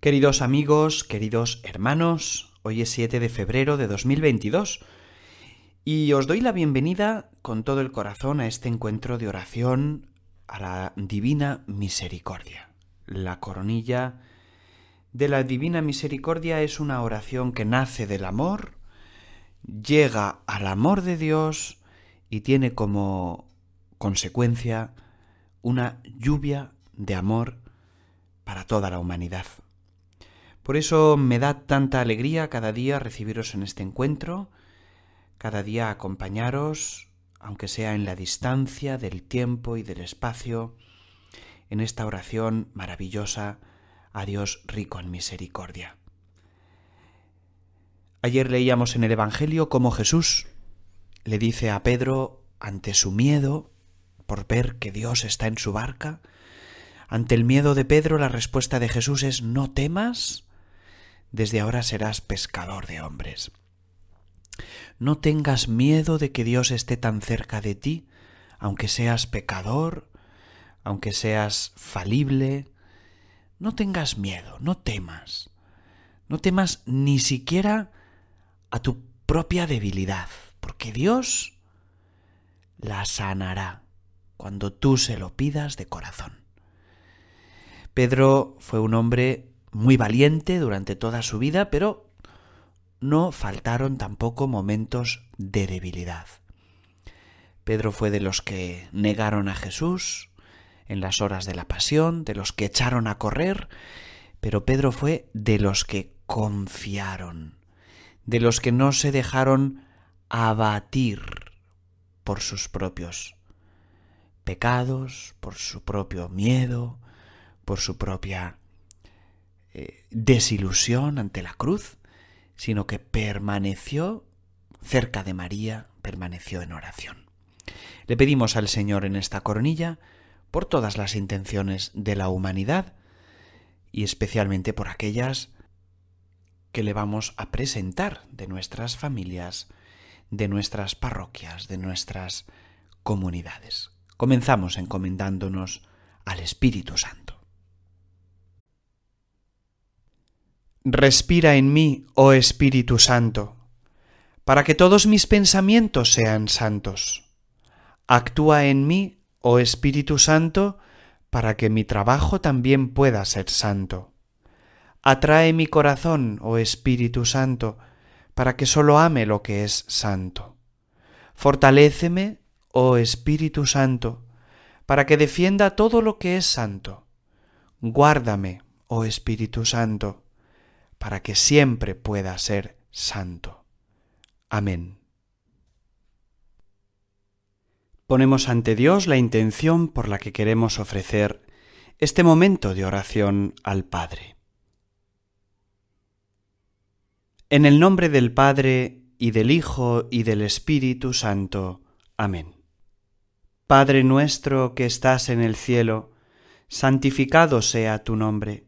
Queridos amigos, queridos hermanos, hoy es 7 de febrero de 2022 y os doy la bienvenida con todo el corazón a este encuentro de oración a la Divina Misericordia. La coronilla de la Divina Misericordia es una oración que nace del amor, llega al amor de Dios y tiene como consecuencia una lluvia de amor para toda la humanidad. Por eso me da tanta alegría cada día recibiros en este encuentro, cada día acompañaros, aunque sea en la distancia del tiempo y del espacio, en esta oración maravillosa a Dios rico en misericordia. Ayer leíamos en el Evangelio cómo Jesús le dice a Pedro, ante su miedo, por ver que Dios está en su barca, ante el miedo de Pedro, la respuesta de Jesús es, no temas, desde ahora serás pescador de hombres. No tengas miedo de que Dios esté tan cerca de ti, aunque seas pecador, aunque seas falible. No tengas miedo, no temas. No temas ni siquiera a tu propia debilidad, porque Dios la sanará cuando tú se lo pidas de corazón. Pedro fue un hombre muy valiente durante toda su vida, pero no faltaron tampoco momentos de debilidad. Pedro fue de los que negaron a Jesús en las horas de la pasión, de los que echaron a correr, pero Pedro fue de los que confiaron, de los que no se dejaron abatir por sus propios pecados, por su propio miedo, por su propia eh, desilusión ante la cruz, sino que permaneció cerca de María, permaneció en oración. Le pedimos al Señor en esta cornilla por todas las intenciones de la humanidad y especialmente por aquellas que le vamos a presentar de nuestras familias, de nuestras parroquias, de nuestras comunidades. Comenzamos encomendándonos al Espíritu Santo. Respira en mí, oh Espíritu Santo, para que todos mis pensamientos sean santos. Actúa en mí, oh Espíritu Santo, para que mi trabajo también pueda ser santo. Atrae mi corazón, oh Espíritu Santo, para que solo ame lo que es santo. Fortaléceme, oh Espíritu Santo, para que defienda todo lo que es santo. Guárdame, oh Espíritu Santo, para que siempre pueda ser santo. Amén. Ponemos ante Dios la intención por la que queremos ofrecer este momento de oración al Padre. En el nombre del Padre, y del Hijo, y del Espíritu Santo. Amén. Padre nuestro que estás en el cielo, santificado sea tu nombre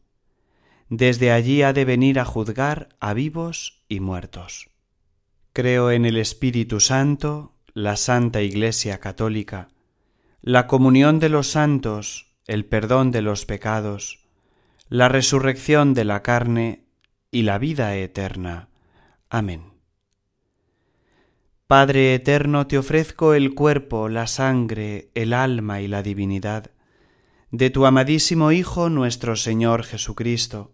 desde allí ha de venir a juzgar a vivos y muertos. Creo en el Espíritu Santo, la Santa Iglesia Católica, la comunión de los santos, el perdón de los pecados, la resurrección de la carne y la vida eterna. Amén. Padre eterno, te ofrezco el cuerpo, la sangre, el alma y la divinidad de tu amadísimo Hijo nuestro Señor Jesucristo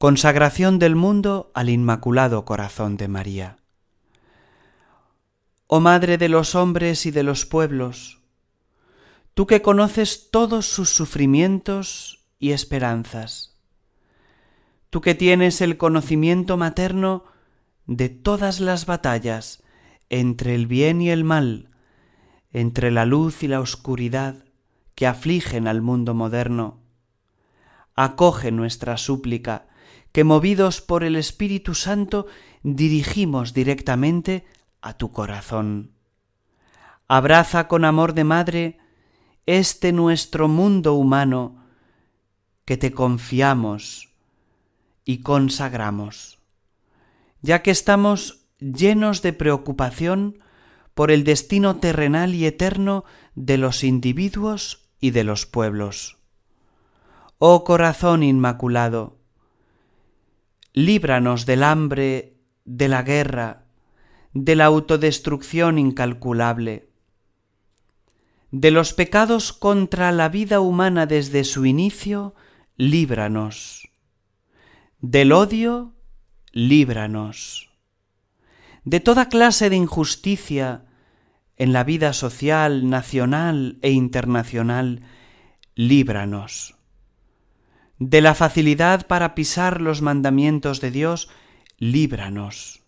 Consagración del mundo al Inmaculado Corazón de María. Oh Madre de los hombres y de los pueblos, tú que conoces todos sus sufrimientos y esperanzas, tú que tienes el conocimiento materno de todas las batallas entre el bien y el mal, entre la luz y la oscuridad que afligen al mundo moderno, acoge nuestra súplica que movidos por el Espíritu Santo dirigimos directamente a tu corazón. Abraza con amor de madre este nuestro mundo humano que te confiamos y consagramos, ya que estamos llenos de preocupación por el destino terrenal y eterno de los individuos y de los pueblos. Oh corazón inmaculado, líbranos del hambre, de la guerra, de la autodestrucción incalculable, de los pecados contra la vida humana desde su inicio, líbranos, del odio, líbranos, de toda clase de injusticia en la vida social, nacional e internacional, líbranos de la facilidad para pisar los mandamientos de Dios, líbranos.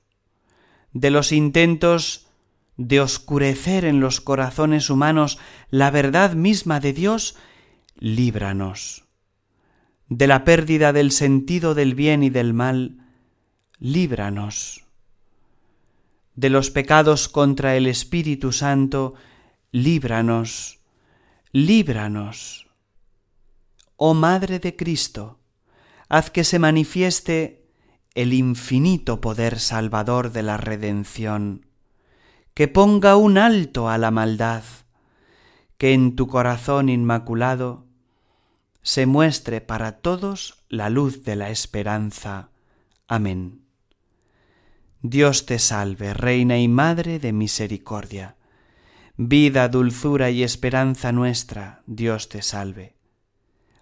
De los intentos de oscurecer en los corazones humanos la verdad misma de Dios, líbranos. De la pérdida del sentido del bien y del mal, líbranos. De los pecados contra el Espíritu Santo, líbranos, líbranos oh Madre de Cristo, haz que se manifieste el infinito poder salvador de la redención, que ponga un alto a la maldad, que en tu corazón inmaculado se muestre para todos la luz de la esperanza. Amén. Dios te salve, Reina y Madre de Misericordia. Vida, dulzura y esperanza nuestra, Dios te salve.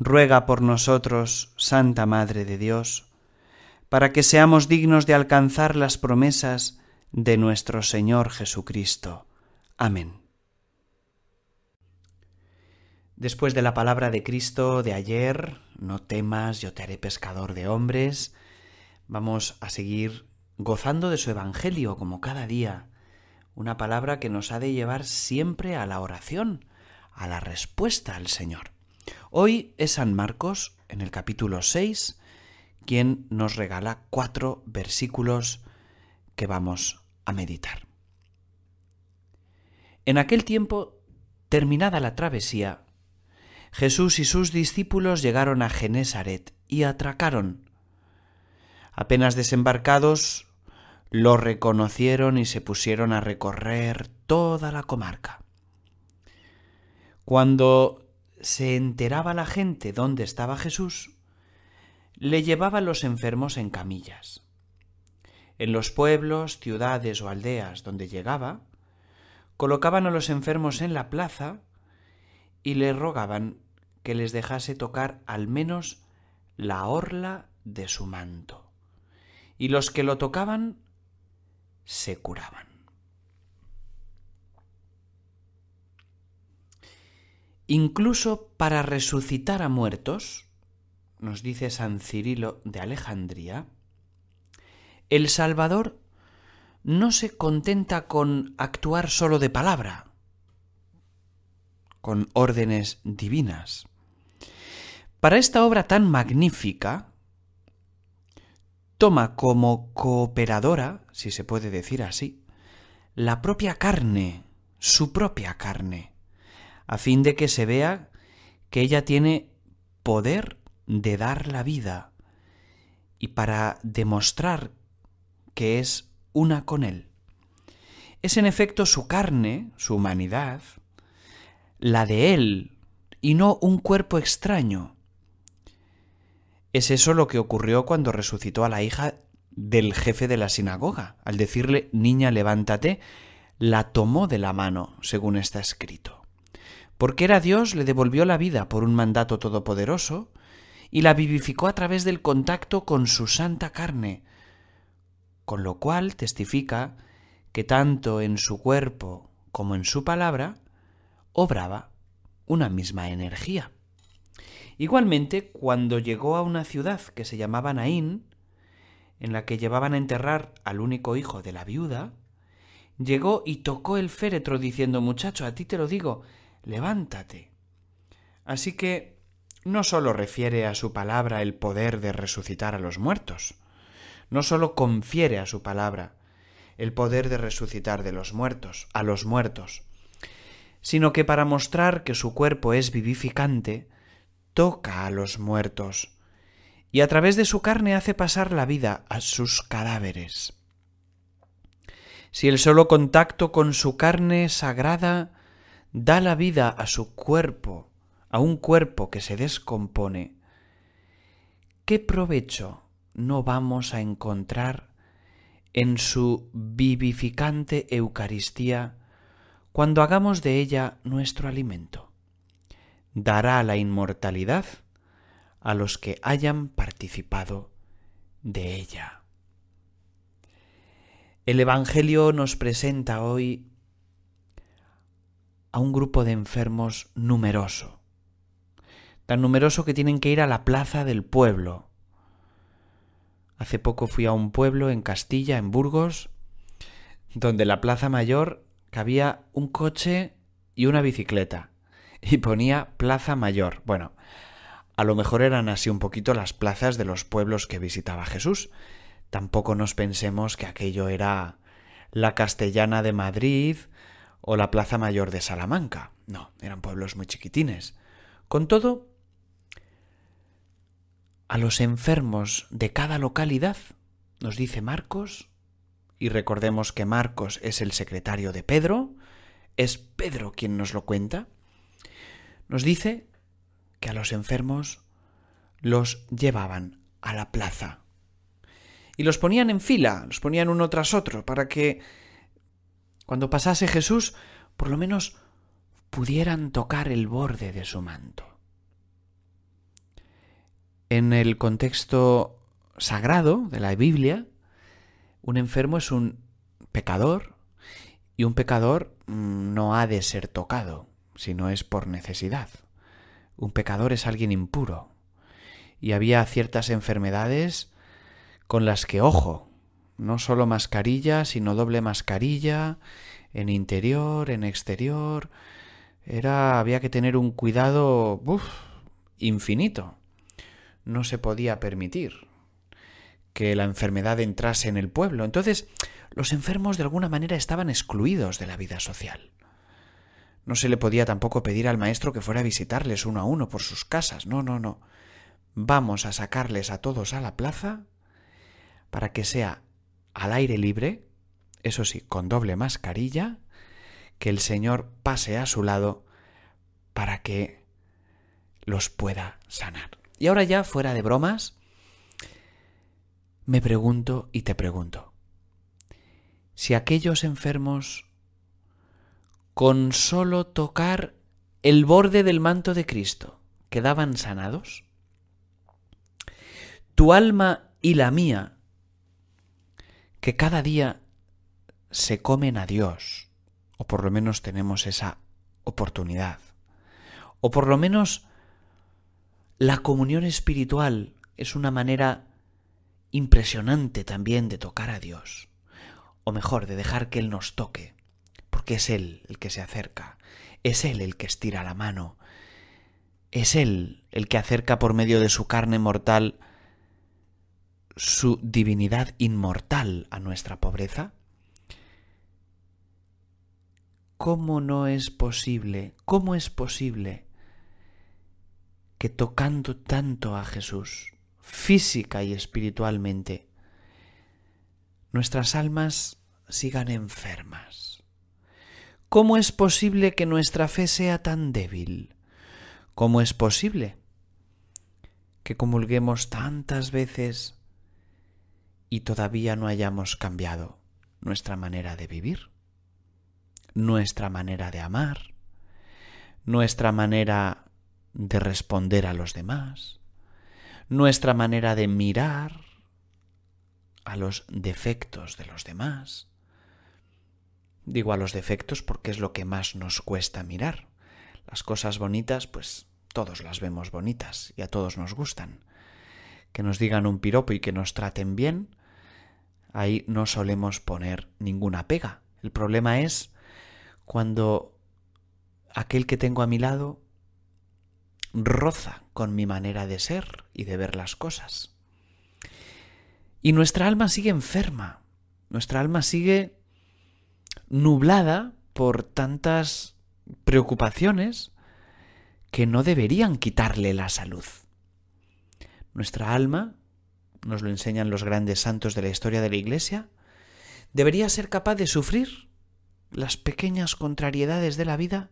ruega por nosotros, Santa Madre de Dios, para que seamos dignos de alcanzar las promesas de nuestro Señor Jesucristo. Amén. Después de la palabra de Cristo de ayer, no temas, yo te haré pescador de hombres, vamos a seguir gozando de su Evangelio como cada día, una palabra que nos ha de llevar siempre a la oración, a la respuesta al Señor. Hoy es San Marcos, en el capítulo 6, quien nos regala cuatro versículos que vamos a meditar. En aquel tiempo, terminada la travesía, Jesús y sus discípulos llegaron a Genesaret y atracaron. Apenas desembarcados, lo reconocieron y se pusieron a recorrer toda la comarca. Cuando se enteraba la gente dónde estaba Jesús, le llevaba a los enfermos en camillas. En los pueblos, ciudades o aldeas donde llegaba, colocaban a los enfermos en la plaza y le rogaban que les dejase tocar al menos la orla de su manto. Y los que lo tocaban se curaban. Incluso para resucitar a muertos, nos dice San Cirilo de Alejandría, el Salvador no se contenta con actuar solo de palabra, con órdenes divinas. Para esta obra tan magnífica, toma como cooperadora, si se puede decir así, la propia carne, su propia carne, a fin de que se vea que ella tiene poder de dar la vida y para demostrar que es una con Él. Es en efecto su carne, su humanidad, la de Él y no un cuerpo extraño. Es eso lo que ocurrió cuando resucitó a la hija del jefe de la sinagoga. Al decirle, niña, levántate, la tomó de la mano, según está escrito porque era Dios, le devolvió la vida por un mandato todopoderoso y la vivificó a través del contacto con su santa carne, con lo cual testifica que tanto en su cuerpo como en su palabra obraba una misma energía. Igualmente, cuando llegó a una ciudad que se llamaba Naín, en la que llevaban a enterrar al único hijo de la viuda, llegó y tocó el féretro diciendo, muchacho, a ti te lo digo, levántate. Así que no sólo refiere a su palabra el poder de resucitar a los muertos, no sólo confiere a su palabra el poder de resucitar de los muertos, a los muertos, sino que para mostrar que su cuerpo es vivificante, toca a los muertos y a través de su carne hace pasar la vida a sus cadáveres. Si el solo contacto con su carne sagrada da la vida a su cuerpo, a un cuerpo que se descompone, ¿qué provecho no vamos a encontrar en su vivificante Eucaristía cuando hagamos de ella nuestro alimento? Dará la inmortalidad a los que hayan participado de ella. El Evangelio nos presenta hoy a un grupo de enfermos numeroso, tan numeroso que tienen que ir a la plaza del pueblo. Hace poco fui a un pueblo en Castilla, en Burgos, donde la plaza mayor cabía un coche y una bicicleta, y ponía plaza mayor. Bueno, a lo mejor eran así un poquito las plazas de los pueblos que visitaba Jesús. Tampoco nos pensemos que aquello era la castellana de Madrid o la Plaza Mayor de Salamanca. No, eran pueblos muy chiquitines. Con todo, a los enfermos de cada localidad, nos dice Marcos, y recordemos que Marcos es el secretario de Pedro, es Pedro quien nos lo cuenta, nos dice que a los enfermos los llevaban a la plaza y los ponían en fila, los ponían uno tras otro para que cuando pasase Jesús, por lo menos pudieran tocar el borde de su manto. En el contexto sagrado de la Biblia, un enfermo es un pecador y un pecador mm, no ha de ser tocado, no es por necesidad. Un pecador es alguien impuro. Y había ciertas enfermedades con las que, ojo, no solo mascarilla, sino doble mascarilla, en interior, en exterior. Era, había que tener un cuidado infinito. No se podía permitir que la enfermedad entrase en el pueblo. Entonces, los enfermos de alguna manera estaban excluidos de la vida social. No se le podía tampoco pedir al maestro que fuera a visitarles uno a uno por sus casas. No, no, no. Vamos a sacarles a todos a la plaza para que sea al aire libre, eso sí, con doble mascarilla, que el Señor pase a su lado para que los pueda sanar. Y ahora ya, fuera de bromas, me pregunto y te pregunto, si aquellos enfermos con solo tocar el borde del manto de Cristo quedaban sanados, tu alma y la mía que cada día se comen a Dios, o por lo menos tenemos esa oportunidad, o por lo menos la comunión espiritual es una manera impresionante también de tocar a Dios, o mejor, de dejar que Él nos toque, porque es Él el que se acerca, es Él el que estira la mano, es Él el que acerca por medio de su carne mortal su divinidad inmortal a nuestra pobreza? ¿Cómo no es posible, cómo es posible que tocando tanto a Jesús, física y espiritualmente, nuestras almas sigan enfermas? ¿Cómo es posible que nuestra fe sea tan débil? ¿Cómo es posible que comulguemos tantas veces y todavía no hayamos cambiado nuestra manera de vivir, nuestra manera de amar, nuestra manera de responder a los demás, nuestra manera de mirar a los defectos de los demás. Digo a los defectos porque es lo que más nos cuesta mirar. Las cosas bonitas, pues todos las vemos bonitas y a todos nos gustan. Que nos digan un piropo y que nos traten bien, ahí no solemos poner ninguna pega. El problema es cuando aquel que tengo a mi lado roza con mi manera de ser y de ver las cosas. Y nuestra alma sigue enferma, nuestra alma sigue nublada por tantas preocupaciones que no deberían quitarle la salud. Nuestra alma nos lo enseñan los grandes santos de la historia de la Iglesia, debería ser capaz de sufrir las pequeñas contrariedades de la vida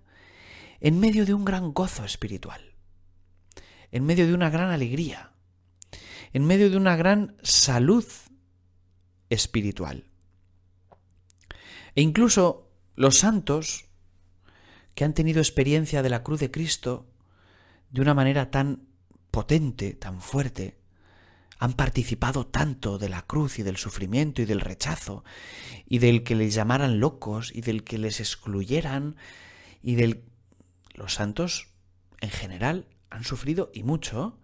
en medio de un gran gozo espiritual, en medio de una gran alegría, en medio de una gran salud espiritual. E incluso los santos que han tenido experiencia de la cruz de Cristo de una manera tan potente, tan fuerte, han participado tanto de la cruz y del sufrimiento y del rechazo, y del que les llamaran locos y del que les excluyeran, y del... Los santos, en general, han sufrido y mucho,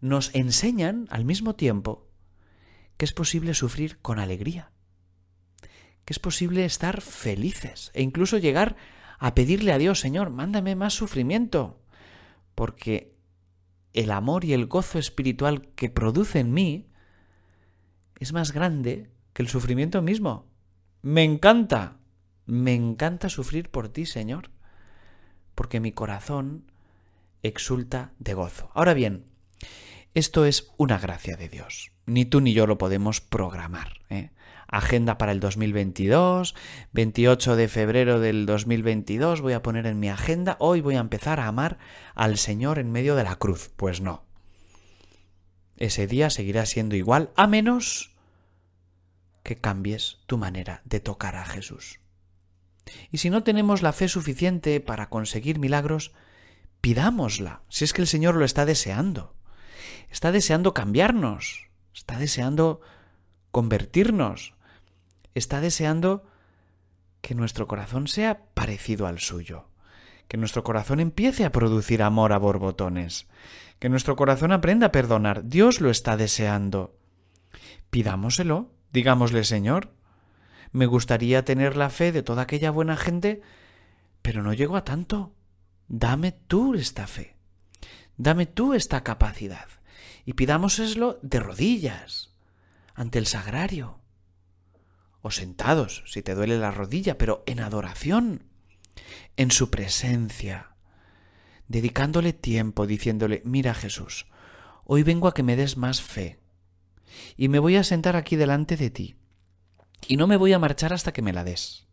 nos enseñan al mismo tiempo que es posible sufrir con alegría, que es posible estar felices e incluso llegar a pedirle a Dios, Señor, mándame más sufrimiento, porque el amor y el gozo espiritual que produce en mí es más grande que el sufrimiento mismo. Me encanta, me encanta sufrir por ti, Señor, porque mi corazón exulta de gozo. Ahora bien, esto es una gracia de Dios. Ni tú ni yo lo podemos programar. ¿eh? agenda para el 2022, 28 de febrero del 2022 voy a poner en mi agenda, hoy voy a empezar a amar al Señor en medio de la cruz. Pues no. Ese día seguirá siendo igual, a menos que cambies tu manera de tocar a Jesús. Y si no tenemos la fe suficiente para conseguir milagros, pidámosla, si es que el Señor lo está deseando. Está deseando cambiarnos, está deseando convertirnos, está deseando que nuestro corazón sea parecido al suyo, que nuestro corazón empiece a producir amor a borbotones, que nuestro corazón aprenda a perdonar. Dios lo está deseando. Pidámoselo, digámosle Señor, me gustaría tener la fe de toda aquella buena gente, pero no llego a tanto. Dame tú esta fe, dame tú esta capacidad. Y pidámoslo de rodillas, ante el sagrario, o sentados, si te duele la rodilla, pero en adoración, en su presencia, dedicándole tiempo, diciéndole, mira Jesús, hoy vengo a que me des más fe, y me voy a sentar aquí delante de ti, y no me voy a marchar hasta que me la des.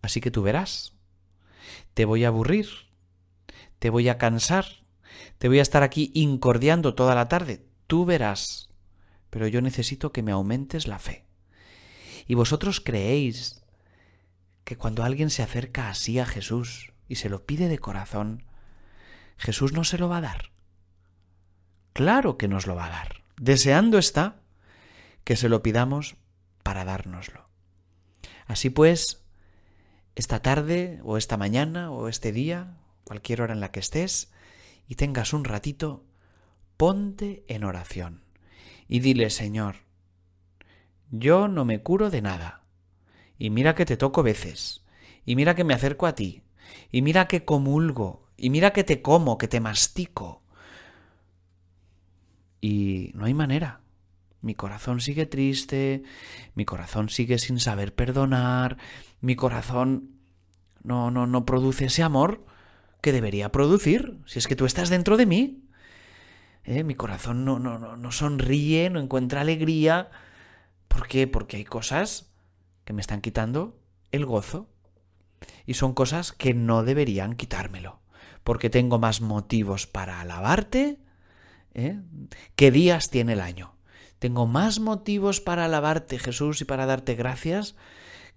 Así que tú verás, te voy a aburrir, te voy a cansar, te voy a estar aquí incordiando toda la tarde, tú verás, pero yo necesito que me aumentes la fe. Y vosotros creéis que cuando alguien se acerca así a Jesús y se lo pide de corazón, Jesús no se lo va a dar. Claro que nos lo va a dar. Deseando está que se lo pidamos para dárnoslo. Así pues, esta tarde o esta mañana o este día, cualquier hora en la que estés, y tengas un ratito, ponte en oración y dile, Señor, yo no me curo de nada. Y mira que te toco veces. Y mira que me acerco a ti. Y mira que comulgo. Y mira que te como, que te mastico. Y no hay manera. Mi corazón sigue triste, mi corazón sigue sin saber perdonar, mi corazón no, no, no produce ese amor que debería producir, si es que tú estás dentro de mí. Eh, mi corazón no, no, no, no sonríe, no encuentra alegría. ¿Por qué? Porque hay cosas que me están quitando el gozo y son cosas que no deberían quitármelo, porque tengo más motivos para alabarte. ¿eh? ¿Qué días tiene el año? Tengo más motivos para alabarte, Jesús, y para darte gracias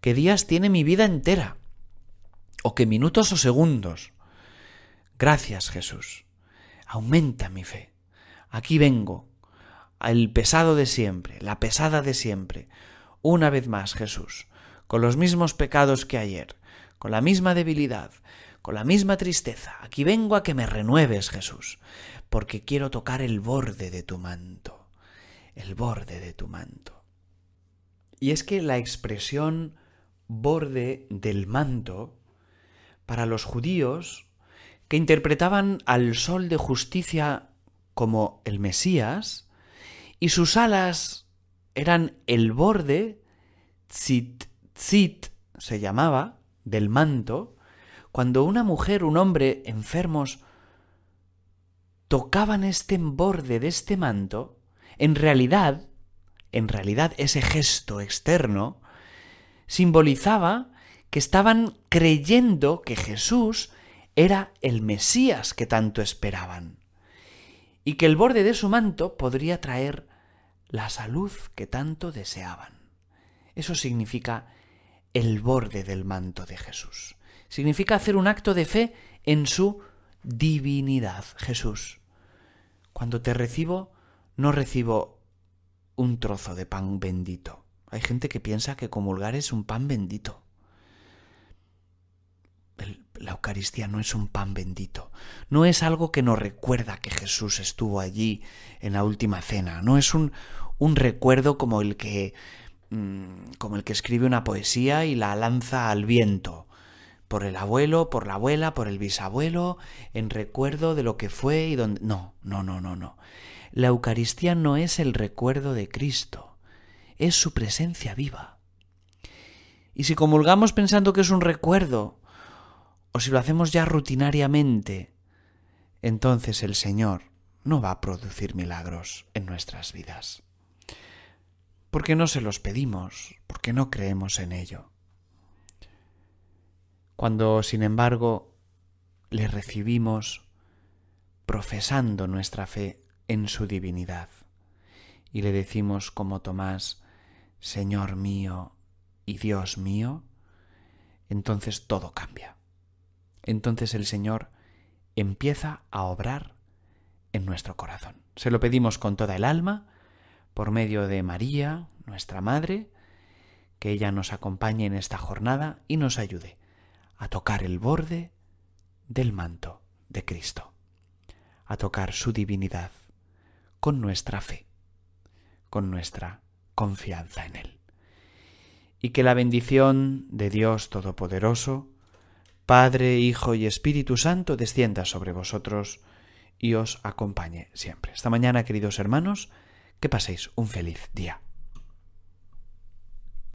que días tiene mi vida entera, o que minutos o segundos. Gracias, Jesús. Aumenta mi fe. Aquí vengo el pesado de siempre, la pesada de siempre. Una vez más, Jesús, con los mismos pecados que ayer, con la misma debilidad, con la misma tristeza. Aquí vengo a que me renueves, Jesús, porque quiero tocar el borde de tu manto, el borde de tu manto. Y es que la expresión borde del manto, para los judíos, que interpretaban al sol de justicia como el Mesías, y sus alas eran el borde, tzit, tzit, se llamaba, del manto, cuando una mujer, un hombre, enfermos, tocaban este borde de este manto, en realidad, en realidad ese gesto externo simbolizaba que estaban creyendo que Jesús era el Mesías que tanto esperaban, y que el borde de su manto podría traer la salud que tanto deseaban. Eso significa el borde del manto de Jesús. Significa hacer un acto de fe en su divinidad, Jesús. Cuando te recibo, no recibo un trozo de pan bendito. Hay gente que piensa que comulgar es un pan bendito. La Eucaristía no es un pan bendito, no es algo que nos recuerda que Jesús estuvo allí en la última cena, no es un, un recuerdo como el que mm, como el que escribe una poesía y la lanza al viento, por el abuelo, por la abuela, por el bisabuelo, en recuerdo de lo que fue y donde... No, no, no, no, no. La Eucaristía no es el recuerdo de Cristo, es su presencia viva. Y si comulgamos pensando que es un recuerdo, o si lo hacemos ya rutinariamente, entonces el Señor no va a producir milagros en nuestras vidas. Porque no se los pedimos, porque no creemos en ello. Cuando, sin embargo, le recibimos profesando nuestra fe en su divinidad y le decimos como Tomás, Señor mío y Dios mío, entonces todo cambia entonces el Señor empieza a obrar en nuestro corazón. Se lo pedimos con toda el alma, por medio de María, nuestra Madre, que ella nos acompañe en esta jornada y nos ayude a tocar el borde del manto de Cristo, a tocar su divinidad con nuestra fe, con nuestra confianza en Él. Y que la bendición de Dios Todopoderoso, Padre, Hijo y Espíritu Santo, descienda sobre vosotros y os acompañe siempre. Esta mañana, queridos hermanos, que paséis un feliz día.